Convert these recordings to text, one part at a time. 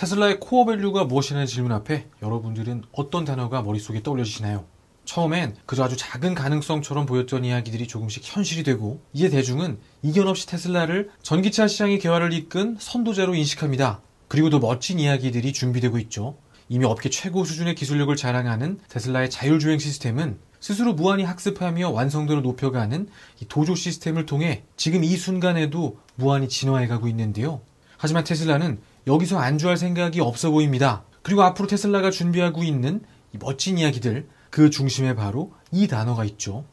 테슬라의 코어 밸류가 무엇이냐는 질문 앞에 여러분들은 어떤 단어가 머릿속에 떠올려지시나요? 처음엔 그저 아주 작은 가능성처럼 보였던 이야기들이 조금씩 현실이 되고 이에 대중은 이견 없이 테슬라를 전기차 시장의 개화를 이끈 선도자로 인식합니다. 그리고 더 멋진 이야기들이 준비되고 있죠. 이미 업계 최고 수준의 기술력을 자랑하는 테슬라의 자율주행 시스템은 스스로 무한히 학습하며 완성도를 높여가는 도조 시스템을 통해 지금 이 순간에도 무한히 진화해가고 있는데요. 하지만 테슬라는 여기서 안주할 생각이 없어 보입니다. 그리고 앞으로 테슬라가 준비하고 있는 멋진 이야기들 그 중심에 바로 이 단어가 있죠.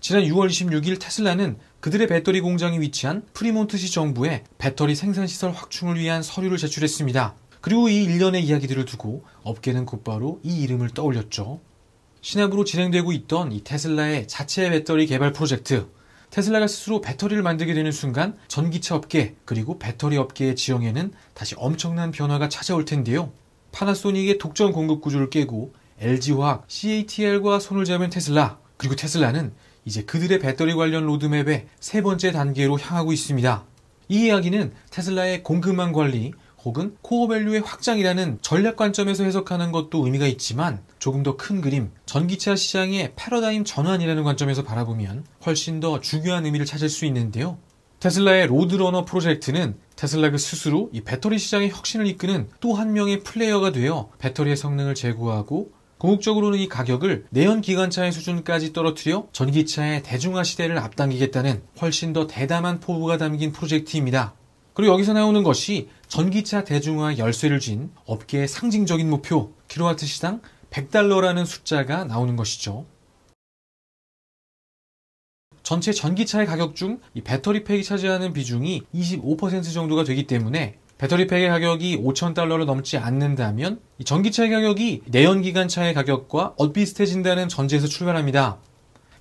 지난 6월 26일 테슬라는 그들의 배터리 공장이 위치한 프리몬트시 정부에 배터리 생산 시설 확충을 위한 서류를 제출했습니다. 그리고 이 일련의 이야기들을 두고 업계는 곧바로 이 이름을 떠올렸죠. 시내부로 진행되고 있던 이 테슬라의 자체 배터리 개발 프로젝트 테슬라가 스스로 배터리를 만들게 되는 순간 전기차 업계 그리고 배터리 업계의 지형에는 다시 엄청난 변화가 찾아올 텐데요. 파나소닉의 독점 공급 구조를 깨고 LG화학, CATL과 손을 잡은 테슬라, 그리고 테슬라는 이제 그들의 배터리 관련 로드맵의 세 번째 단계로 향하고 있습니다. 이 이야기는 테슬라의 공급망 관리, 혹은 코어 밸류의 확장이라는 전략 관점에서 해석하는 것도 의미가 있지만 조금 더 큰 그림, 전기차 시장의 패러다임 전환이라는 관점에서 바라보면 훨씬 더 중요한 의미를 찾을 수 있는데요. 테슬라의 로드러너 프로젝트는 테슬라 가 그 스스로 이 배터리 시장의 혁신을 이끄는 또 한 명의 플레이어가 되어 배터리의 성능을 제고하고 궁극적으로는 이 가격을 내연 기관차의 수준까지 떨어뜨려 전기차의 대중화 시대를 앞당기겠다는 훨씬 더 대담한 포부가 담긴 프로젝트입니다. 그리고 여기서 나오는 것이 전기차 대중화 열쇠를 쥔 업계의 상징적인 목표 키로와트 시당 100달러라는 숫자가 나오는 것이죠. 전체 전기차의 가격 중이 배터리팩이 차지하는 비중이 25% 정도가 되기 때문에 배터리팩의 가격이 5,000달러를 넘지 않는다면 전기차의 가격이 내연기관차의 가격과 엇비슷해진다는 전제에서 출발합니다.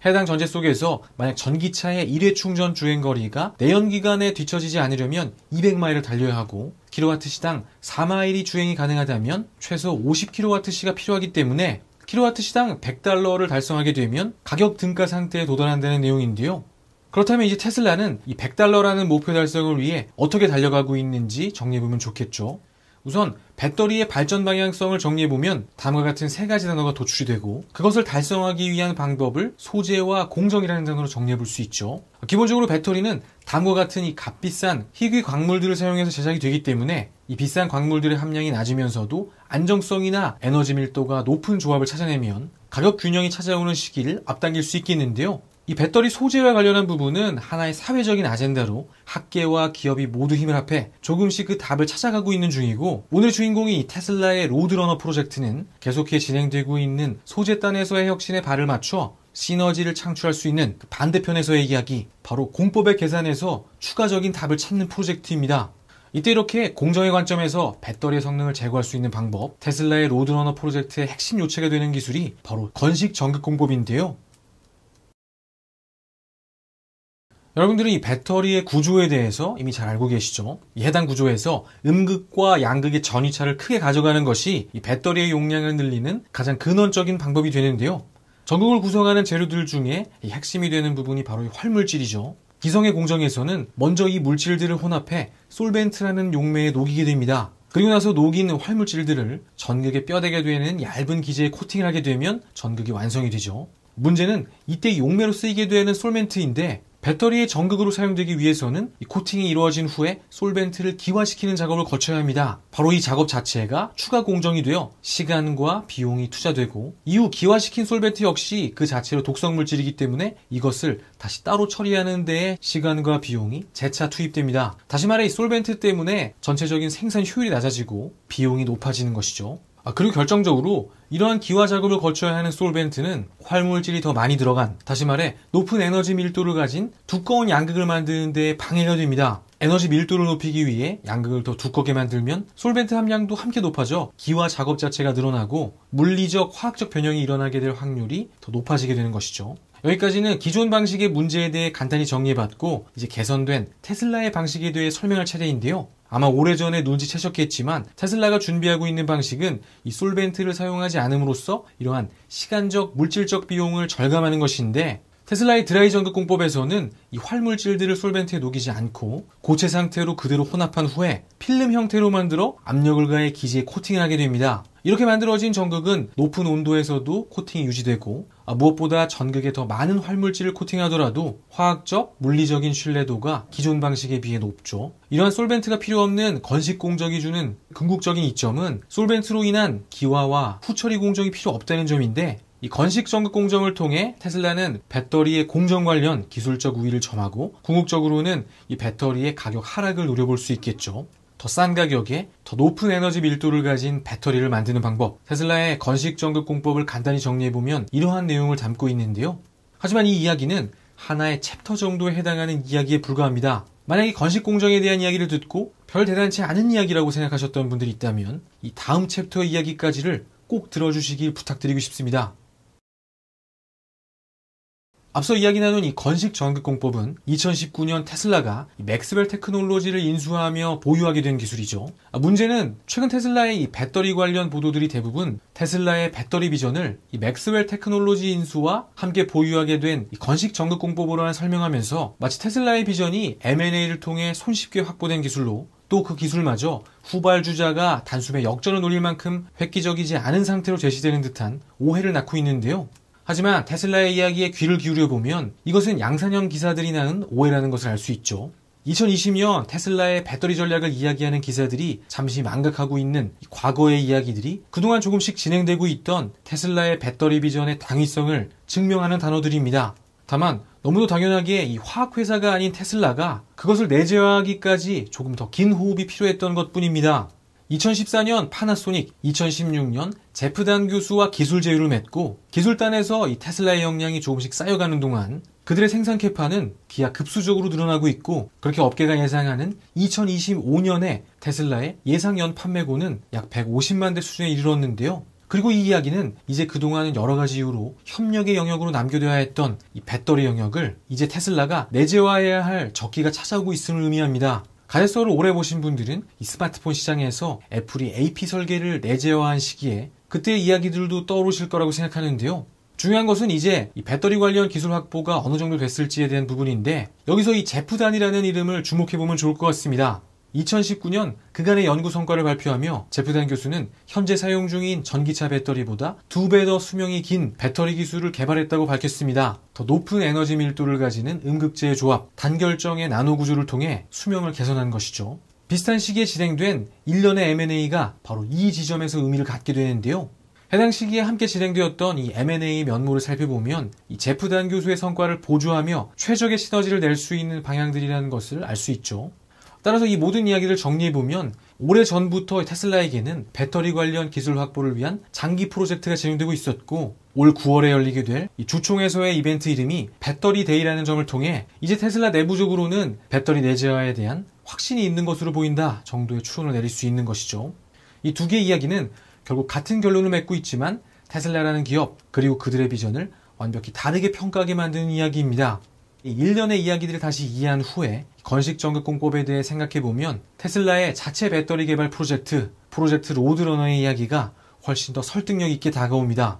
해당 전제 속에서 만약 전기차의 1회 충전 주행 거리가 내연 기간에 뒤처지지 않으려면 200마일을 달려야 하고 킬로와트 시당 4마일이 주행이 가능하다면 최소 50킬로와트시가 필요하기 때문에 킬로와트 시당 100달러를 달성하게 되면 가격 등가 상태에 도달한다는 내용인데요. 그렇다면 이제 테슬라는 이 100달러라는 목표 달성을 위해 어떻게 달려가고 있는지 정리해보면 좋겠죠. 우선 배터리의 발전 방향성을 정리해보면 다음과 같은 세 가지 단어가 도출이 되고 그것을 달성하기 위한 방법을 소재와 공정이라는 단어로 정리해볼 수 있죠. 기본적으로 배터리는 다음과 같은 이 값비싼 희귀 광물들을 사용해서 제작이 되기 때문에 이 비싼 광물들의 함량이 낮으면서도 안정성이나 에너지 밀도가 높은 조합을 찾아내면 가격 균형이 찾아오는 시기를 앞당길 수 있겠는데요. 이 배터리 소재와 관련한 부분은 하나의 사회적인 아젠다로 학계와 기업이 모두 힘을 합해 조금씩 그 답을 찾아가고 있는 중이고 오늘 주인공이 테슬라의 로드러너 프로젝트는 계속해 진행되고 있는 소재단에서의 혁신에 발을 맞춰 시너지를 창출할 수 있는 그 반대편에서의 이야기 바로 공법의 계산에서 추가적인 답을 찾는 프로젝트입니다. 이때 이렇게 공정의 관점에서 배터리의 성능을 제고할 수 있는 방법, 테슬라의 로드러너 프로젝트의 핵심 요체가 되는 기술이 바로 건식 전극 공법인데요. 여러분들은 이 배터리의 구조에 대해서 이미 잘 알고 계시죠? 해당 구조에서 음극과 양극의 전위차를 크게 가져가는 것이 이 배터리의 용량을 늘리는 가장 근원적인 방법이 되는데요. 전극을 구성하는 재료들 중에 핵심이 되는 부분이 바로 이 활물질이죠. 기성의 공정에서는 먼저 이 물질들을 혼합해 솔벤트라는 용매에 녹이게 됩니다. 그리고 나서 녹인 활물질들을 전극에 뼈대게 되는 얇은 기재에 코팅을 하게 되면 전극이 완성이 되죠. 문제는 이때 용매로 쓰이게 되는 솔멘트인데 배터리의 전극으로 사용되기 위해서는 코팅이 이루어진 후에 솔벤트를 기화시키는 작업을 거쳐야 합니다. 바로 이 작업 자체가 추가 공정이 되어 시간과 비용이 투자되고 이후 기화시킨 솔벤트 역시 그 자체로 독성 물질이기 때문에 이것을 다시 따로 처리하는 데에 시간과 비용이 재차 투입됩니다. 다시 말해 이 솔벤트 때문에 전체적인 생산 효율이 낮아지고 비용이 높아지는 것이죠. 아, 그리고 결정적으로 이러한 기화 작업을 거쳐야 하는 솔벤트는 활물질이 더 많이 들어간, 다시 말해 높은 에너지 밀도를 가진 두꺼운 양극을 만드는 데 방해가 됩니다. 에너지 밀도를 높이기 위해 양극을 더 두껍게 만들면 솔벤트 함량도 함께 높아져 기화 작업 자체가 늘어나고 물리적, 화학적 변형이 일어나게 될 확률이 더 높아지게 되는 것이죠. 여기까지는 기존 방식의 문제에 대해 간단히 정리해봤고 이제 개선된 테슬라의 방식에 대해 설명할 차례인데요. 아마 오래전에 눈치채셨겠지만 테슬라가 준비하고 있는 방식은 이 솔벤트를 사용하지 않음으로써 이러한 시간적, 물질적 비용을 절감하는 것인데 테슬라의 드라이 전극 공법에서는 이 활물질들을 솔벤트에 녹이지 않고 고체 상태로 그대로 혼합한 후에 필름 형태로 만들어 압력을 가해 기지에 코팅하게 됩니다. 이렇게 만들어진 전극은 높은 온도에서도 코팅이 유지되고 아, 무엇보다 전극에 더 많은 활물질을 코팅하더라도 화학적, 물리적인 신뢰도가 기존 방식에 비해 높죠. 이러한 솔벤트가 필요 없는 건식 공정이 주는 궁극적인 이점은 솔벤트로 인한 기화와 후처리 공정이 필요 없다는 점인데 이 건식 전극 공정을 통해 테슬라는 배터리의 공정 관련 기술적 우위를 점하고 궁극적으로는 이 배터리의 가격 하락을 노려볼 수 있겠죠. 더 싼 가격에 더 높은 에너지 밀도를 가진 배터리를 만드는 방법. 테슬라의 건식 전극 공법을 간단히 정리해보면 이러한 내용을 담고 있는데요. 하지만 이 이야기는 하나의 챕터 정도에 해당하는 이야기에 불과합니다. 만약에 건식 공정에 대한 이야기를 듣고 별 대단치 않은 이야기라고 생각하셨던 분들이 있다면 이 다음 챕터 이야기까지를 꼭 들어주시길 부탁드리고 싶습니다. 앞서 이야기 나눈 이 건식 전극공법은 2019년 테슬라가 맥스웰 테크놀로지를 인수하며 보유하게 된 기술이죠. 아, 문제는 최근 테슬라의 이 배터리 관련 보도들이 대부분 테슬라의 배터리 비전을 이 맥스웰 테크놀로지 인수와 함께 보유하게 된 건식 전극공법으로만 설명하면서 마치 테슬라의 비전이 M&A를 통해 손쉽게 확보된 기술로 또 그 기술마저 후발주자가 단숨에 역전을 노릴 만큼 획기적이지 않은 상태로 제시되는 듯한 오해를 낳고 있는데요. 하지만 테슬라의 이야기에 귀를 기울여 보면 이것은 양산형 기사들이 낳은 오해라는 것을 알 수 있죠. 2020년 테슬라의 배터리 전략을 이야기하는 기사들이 잠시 망각하고 있는 과거의 이야기들이 그동안 조금씩 진행되고 있던 테슬라의 배터리 비전의 당위성을 증명하는 단어들입니다. 다만 너무도 당연하게 이 화학회사가 아닌 테슬라가 그것을 내재화하기까지 조금 더 긴 호흡이 필요했던 것 뿐입니다. 2014년 파나소닉, 2016년 제프단 교수와 기술 제휴를 맺고 기술단에서 이 테슬라의 역량이 조금씩 쌓여가는 동안 그들의 생산 캐파는 기하 급수적으로 늘어나고 있고 그렇게 업계가 예상하는 2025년에 테슬라의 예상연 판매고는 약 150만 대 수준에 이르렀는데요. 그리고 이 이야기는 이제 그동안은 여러 가지 이유로 협력의 영역으로 남겨둬야 했던 이 배터리 영역을 이제 테슬라가 내재화해야 할 적기가 찾아오고 있음을 의미합니다. 가세서를 오래 보신 분들은 이 스마트폰 시장에서 애플이 AP 설계를 내재화한 시기에 그때의 이야기들도 떠오르실 거라고 생각하는데요. 중요한 것은 이제 이 배터리 관련 기술 확보가 어느 정도 됐을지에 대한 부분인데 여기서 이 제프단이라는 이름을 주목해보면 좋을 것 같습니다. 2019년 그간의 연구 성과를 발표하며 제프단 교수는 현재 사용 중인 전기차 배터리보다 두 배 더 수명이 긴 배터리 기술을 개발했다고 밝혔습니다. 더 높은 에너지 밀도를 가지는 음극재의 조합, 단결정의 나노 구조를 통해 수명을 개선한 것이죠. 비슷한 시기에 진행된 1년의 M&A가 바로 이 지점에서 의미를 갖게 되는데요. 해당 시기에 함께 진행되었던 이 M&A 면모를 살펴보면 이 제프단 교수의 성과를 보조하며 최적의 시너지를 낼 수 있는 방향들이라는 것을 알 수 있죠. 따라서 이 모든 이야기를 정리해보면 오래 전부터 테슬라에게는 배터리 관련 기술 확보를 위한 장기 프로젝트가 진행되고 있었고 올 9월에 열리게 될 이 주총에서의 이벤트 이름이 배터리 데이라는 점을 통해 이제 테슬라 내부적으로는 배터리 내재화에 대한 확신이 있는 것으로 보인다 정도의 추론을 내릴 수 있는 것이죠. 이 두 개의 이야기는 결국 같은 결론을 맺고 있지만 테슬라라는 기업 그리고 그들의 비전을 완벽히 다르게 평가하게 만드는 이야기입니다. 1년의 이야기들을 다시 이해한 후에 건식전극공법에 대해 생각해보면 테슬라의 자체 배터리 개발 프로젝트, 프로젝트 로드러너의 이야기가 훨씬 더 설득력 있게 다가옵니다.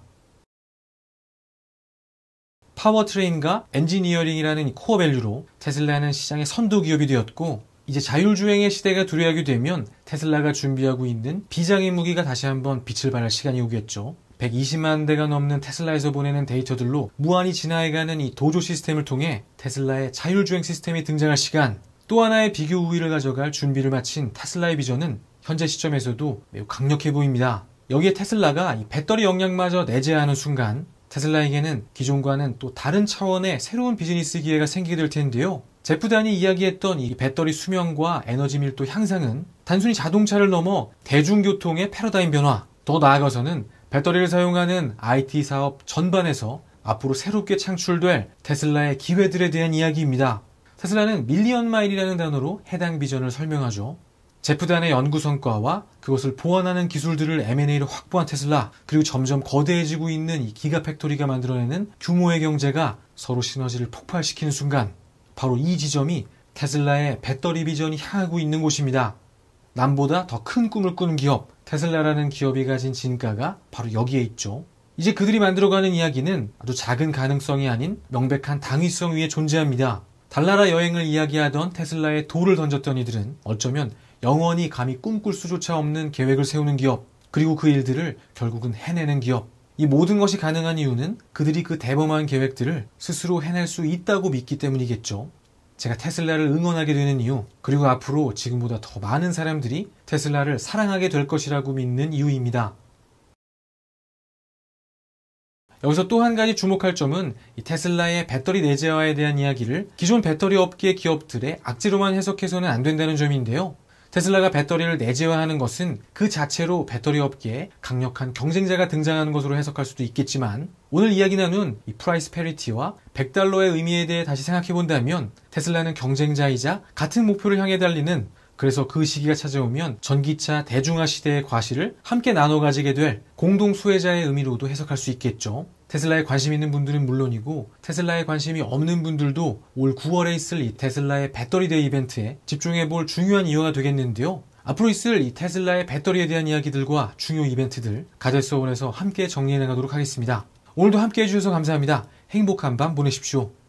파워트레인과 엔지니어링이라는 코어 밸류로 테슬라는 시장의 선도 기업이 되었고 이제 자율주행의 시대가 두려하게 되면 테슬라가 준비하고 있는 비장의 무기가 다시 한번 빛을 발할 시간이 오겠죠. 120만 대가 넘는 테슬라에서 보내는 데이터들로 무한히 진화해가는 이 도조 시스템을 통해 테슬라의 자율주행 시스템이 등장할 시간 또 하나의 비교 우위를 가져갈 준비를 마친 테슬라의 비전은 현재 시점에서도 매우 강력해 보입니다. 여기에 테슬라가 이 배터리 역량마저 내재하는 순간 테슬라에게는 기존과는 또 다른 차원의 새로운 비즈니스 기회가 생기게 될 텐데요. 제프단이 이야기했던 이 배터리 수명과 에너지 밀도 향상은 단순히 자동차를 넘어 대중교통의 패러다임 변화, 더 나아가서는 배터리를 사용하는 IT 사업 전반에서 앞으로 새롭게 창출될 테슬라의 기회들에 대한 이야기입니다. 테슬라는 밀리언 마일이라는 단어로 해당 비전을 설명하죠. 제프단의 연구 성과와 그것을 보완하는 기술들을 M&A로 확보한 테슬라, 그리고 점점 거대해지고 있는 이 기가팩토리가 만들어내는 규모의 경제가 서로 시너지를 폭발시키는 순간, 바로 이 지점이 테슬라의 배터리 비전이 향하고 있는 곳입니다. 남보다 더 큰 꿈을 꾸는 기업, 테슬라라는 기업이 가진 진가가 바로 여기에 있죠. 이제 그들이 만들어가는 이야기는 아주 작은 가능성이 아닌 명백한 당위성 위에 존재합니다. 달나라 여행을 이야기하던 테슬라에 돌을 던졌던 이들은 어쩌면 영원히 감히 꿈꿀 수조차 없는 계획을 세우는 기업, 그리고 그 일들을 결국은 해내는 기업. 이 모든 것이 가능한 이유는 그들이 그 대범한 계획들을 스스로 해낼 수 있다고 믿기 때문이겠죠. 제가 테슬라를 응원하게 되는 이유, 그리고 앞으로 지금보다 더 많은 사람들이 테슬라를 사랑하게 될 것이라고 믿는 이유입니다. 여기서 또 한 가지 주목할 점은 테슬라의 배터리 내재화에 대한 이야기를 기존 배터리 업계 기업들의 악재로만 해석해서는 안 된다는 점인데요. 테슬라가 배터리를 내재화하는 것은 그 자체로 배터리 업계에 강력한 경쟁자가 등장하는 것으로 해석할 수도 있겠지만 오늘 이야기 나눈 이 프라이스 페리티와 100달러의 의미에 대해 다시 생각해 본다면 테슬라는 경쟁자이자 같은 목표를 향해 달리는 그래서 그 시기가 찾아오면 전기차 대중화 시대의 과실을 함께 나눠 가지게 될 공동 수혜자의 의미로도 해석할 수 있겠죠. 테슬라에 관심 있는 분들은 물론이고 테슬라에 관심이 없는 분들도 올 9월에 있을 이 테슬라의 배터리 데이 이벤트에 집중해 볼 중요한 이유가 되겠는데요. 앞으로 있을 이 테슬라의 배터리에 대한 이야기들과 중요 이벤트들 가델스원에서 함께 정리해 나가도록 하겠습니다. 오늘도 함께 해주셔서 감사합니다. 행복한 밤 보내십시오.